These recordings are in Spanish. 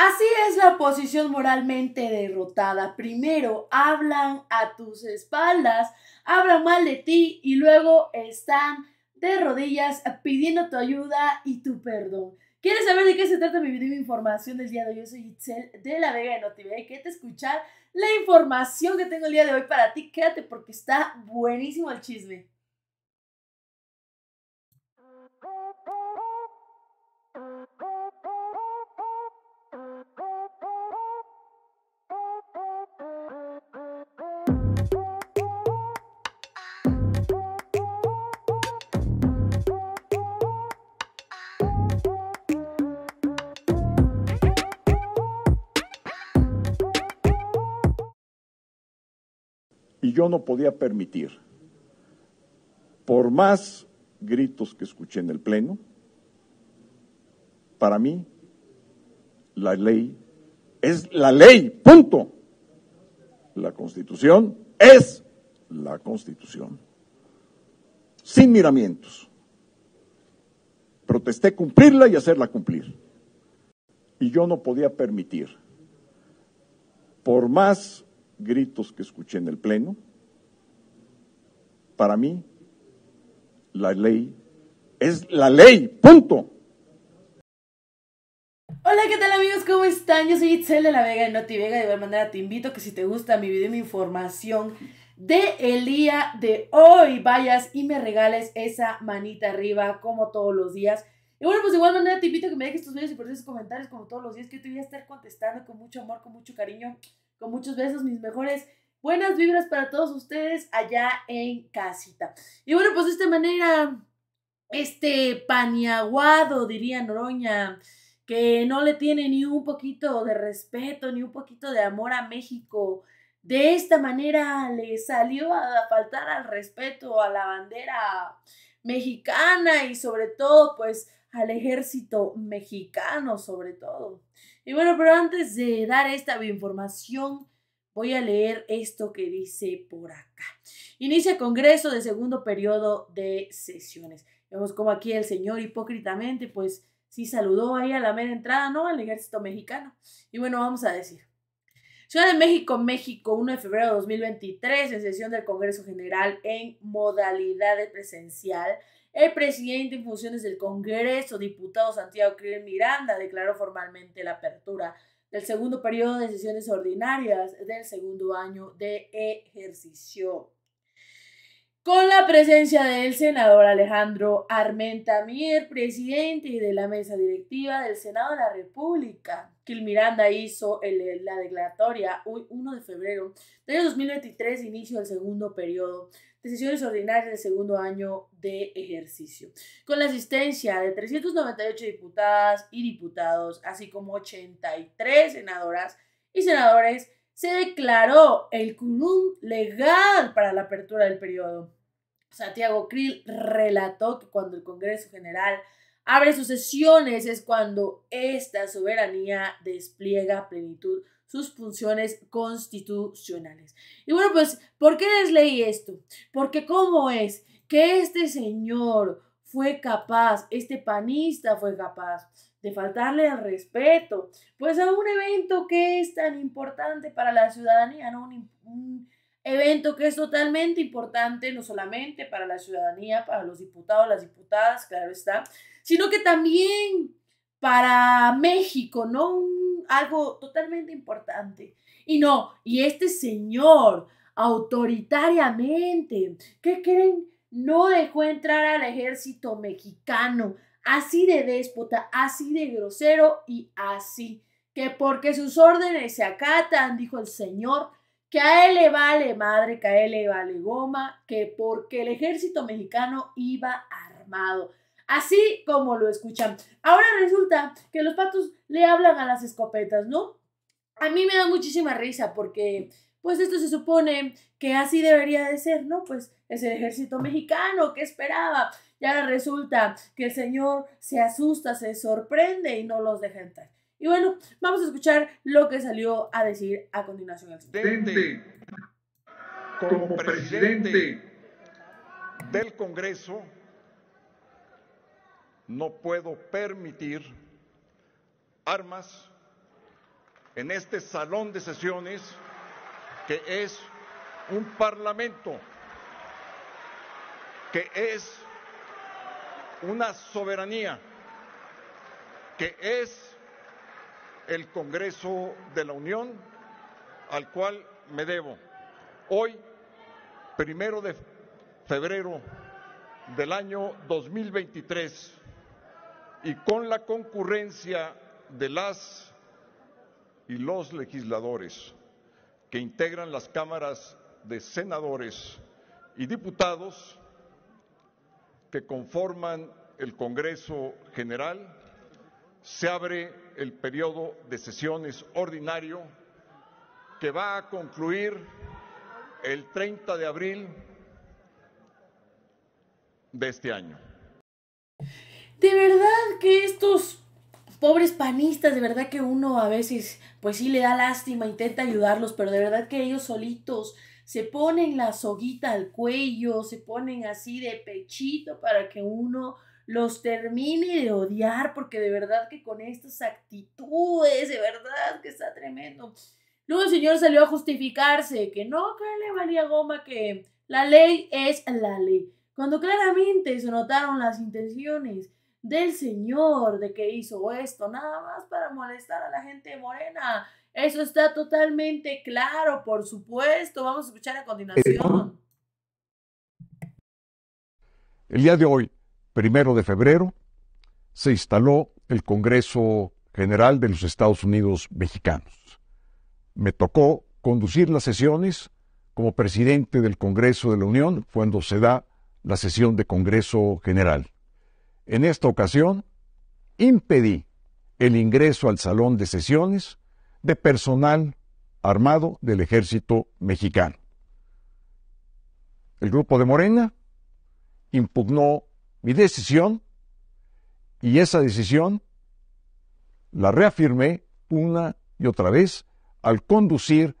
Así es la posición moralmente derrotada. Primero hablan a tus espaldas, hablan mal de ti y luego están de rodillas pidiendo tu ayuda y tu perdón. ¿Quieres saber de qué se trata mi video y mi información del día de hoy? Yo soy Itzel de La Vega de TV y quédate escuchar la información que tengo el día de hoy para ti. Quédate porque está buenísimo el chisme. y yo no podía permitir, por más gritos que escuché en el Pleno, para mí la ley es la ley, punto. La constitución es la constitución. Sin miramientos. Protesté cumplirla y hacerla cumplir. Y yo no podía permitir, por más gritos que escuché en el Pleno, para mí la ley es la ley, punto. Hola, ¿qué tal amigos? ¿Cómo están? Yo soy Itzel de la Vega de Noti Vega de igual manera te invito a que si te gusta mi video y mi información de el día de hoy vayas y me regales esa manita arriba como todos los días. Y bueno, pues de igual manera te invito que me dejes tus videos y por esos comentarios como todos los días que te voy a estar contestando con mucho amor, con mucho cariño con muchos besos, mis mejores. Buenas vibras para todos ustedes allá en casita. Y bueno, pues de esta manera, este paniaguado, diría Noroña, que no le tiene ni un poquito de respeto, ni un poquito de amor a México. De esta manera le salió a faltar al respeto a la bandera mexicana y sobre todo pues al ejército mexicano sobre todo. Y bueno, pero antes de dar esta información, voy a leer esto que dice por acá. Inicia el Congreso de segundo periodo de sesiones. Vemos como aquí el señor hipócritamente, pues sí saludó ahí a la mera entrada, ¿no? Al ejército mexicano. Y bueno, vamos a decir. Ciudad de México, México, 1 de febrero de 2023, en sesión del Congreso General en modalidad presencial. El presidente en funciones del Congreso, diputado Santiago Cruz Miranda, declaró formalmente la apertura del segundo periodo de sesiones ordinarias del segundo año de ejercicio. Con la presencia del senador Alejandro Armenta Mier, presidente de la mesa directiva del Senado de la República, que Miranda hizo la declaratoria hoy 1 de febrero de 2023, inicio del segundo periodo sesiones ordinarias del segundo año de ejercicio, con la asistencia de 398 diputadas y diputados, así como 83 senadoras y senadores, se declaró el quórum legal para la apertura del periodo. Santiago Krill relató que cuando el Congreso General abre sus sesiones es cuando esta soberanía despliega plenitud sus funciones constitucionales. Y bueno, pues, ¿por qué les leí esto? Porque cómo es que este señor fue capaz, este panista fue capaz de faltarle el respeto, pues a un evento que es tan importante para la ciudadanía, ¿no? Un, un, evento que es totalmente importante, no solamente para la ciudadanía, para los diputados, las diputadas, claro está, sino que también para México, ¿no? algo totalmente importante. Y no, y este señor autoritariamente, ¿qué creen? No dejó entrar al ejército mexicano, así de déspota, así de grosero y así, que porque sus órdenes se acatan, dijo el señor, que a él le vale madre, que a él le vale goma, que porque el ejército mexicano iba armado así como lo escuchan. Ahora resulta que los patos le hablan a las escopetas, ¿no? A mí me da muchísima risa porque, pues esto se supone que así debería de ser, ¿no? Pues es el ejército mexicano, que esperaba? Y ahora resulta que el señor se asusta, se sorprende y no los deja entrar. Y bueno, vamos a escuchar lo que salió a decir a continuación presidente. Como presidente del Congreso, no puedo permitir armas en este salón de sesiones que es un parlamento, que es una soberanía, que es el Congreso de la Unión al cual me debo. Hoy, primero de febrero del año 2023, y con la concurrencia de las y los legisladores que integran las cámaras de senadores y diputados que conforman el Congreso General, se abre el periodo de sesiones ordinario que va a concluir el 30 de abril de este año de verdad que estos pobres panistas, de verdad que uno a veces, pues sí le da lástima, intenta ayudarlos, pero de verdad que ellos solitos se ponen la soguita al cuello, se ponen así de pechito para que uno los termine de odiar, porque de verdad que con estas actitudes, de verdad que está tremendo. Luego el señor salió a justificarse, que no, que le valía goma, que la ley es la ley, cuando claramente se notaron las intenciones del Señor, de que hizo esto, nada más para molestar a la gente morena. Eso está totalmente claro, por supuesto. Vamos a escuchar a continuación. El día de hoy, primero de febrero, se instaló el Congreso General de los Estados Unidos Mexicanos. Me tocó conducir las sesiones como presidente del Congreso de la Unión cuando se da la sesión de Congreso General. En esta ocasión, impedí el ingreso al salón de sesiones de personal armado del ejército mexicano. El grupo de Morena impugnó mi decisión y esa decisión la reafirmé una y otra vez al conducir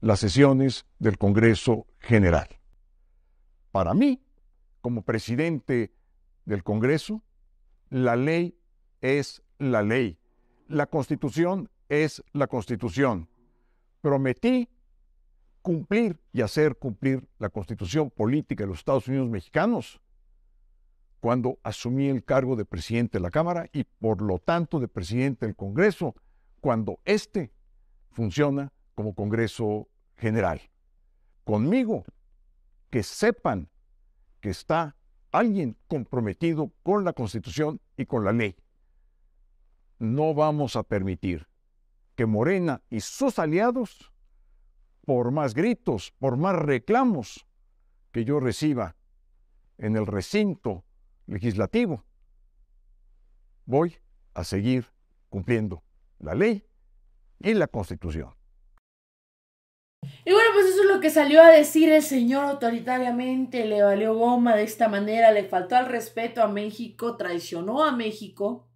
las sesiones del Congreso General. Para mí, como presidente del Congreso, la ley es la ley. La constitución es la constitución. Prometí cumplir y hacer cumplir la constitución política de los Estados Unidos mexicanos cuando asumí el cargo de presidente de la Cámara y por lo tanto de presidente del Congreso cuando éste funciona como Congreso General. Conmigo, que sepan que está alguien comprometido con la Constitución y con la ley. No vamos a permitir que Morena y sus aliados, por más gritos, por más reclamos que yo reciba en el recinto legislativo, voy a seguir cumpliendo la ley y la Constitución que salió a decir el señor autoritariamente le valió goma de esta manera, le faltó al respeto a México, traicionó a México.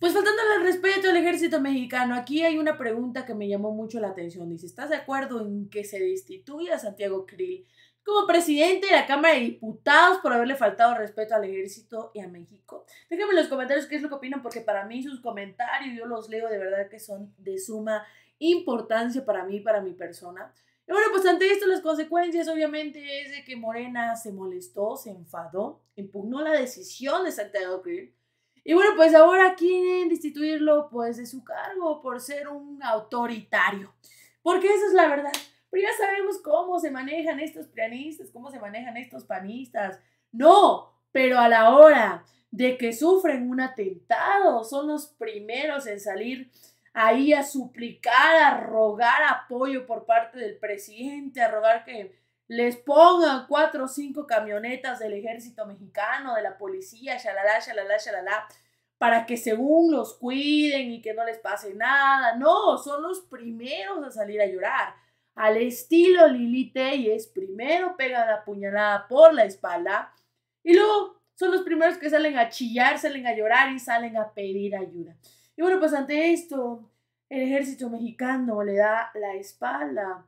Pues faltando al respeto al ejército mexicano, aquí hay una pregunta que me llamó mucho la atención. Dice, ¿estás de acuerdo en que se destituya a Santiago Krill como presidente de la Cámara de Diputados por haberle faltado respeto al ejército y a México. Déjenme en los comentarios qué es lo que opinan, porque para mí sus comentarios, yo los leo de verdad que son de suma importancia para mí, para mi persona. Y bueno, pues ante esto las consecuencias obviamente es de que Morena se molestó, se enfadó, impugnó la decisión de Santiago Y bueno, pues ahora quieren destituirlo pues de su cargo por ser un autoritario. Porque eso es la verdad. Pero ya sabemos cómo se manejan estos pianistas, cómo se manejan estos panistas. No, pero a la hora de que sufren un atentado, son los primeros en salir ahí a suplicar, a rogar apoyo por parte del presidente, a rogar que les pongan cuatro o cinco camionetas del ejército mexicano, de la policía, shalala, shalala, shalala, para que según los cuiden y que no les pase nada. No, son los primeros a salir a llorar. Al estilo Lili es primero pega la puñalada por la espalda y luego son los primeros que salen a chillar, salen a llorar y salen a pedir ayuda. Y bueno, pues ante esto, el ejército mexicano le da la espalda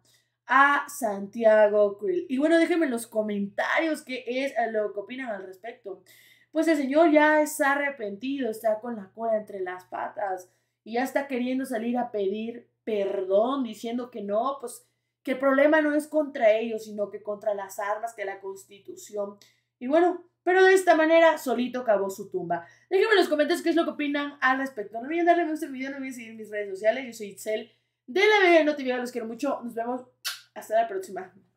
a Santiago Krill. Y bueno, déjenme en los comentarios qué es lo que opinan al respecto. Pues el señor ya está arrepentido, está con la cola entre las patas y ya está queriendo salir a pedir perdón, diciendo que no, pues que el problema no es contra ellos, sino que contra las armas que la Constitución. Y bueno, pero de esta manera, solito acabó su tumba. Déjenme en los comentarios qué es lo que opinan al respecto. No olviden darle me gusta al video, no olviden seguir mis redes sociales. Yo soy Itzel de la Vega los quiero mucho. Nos vemos hasta la próxima.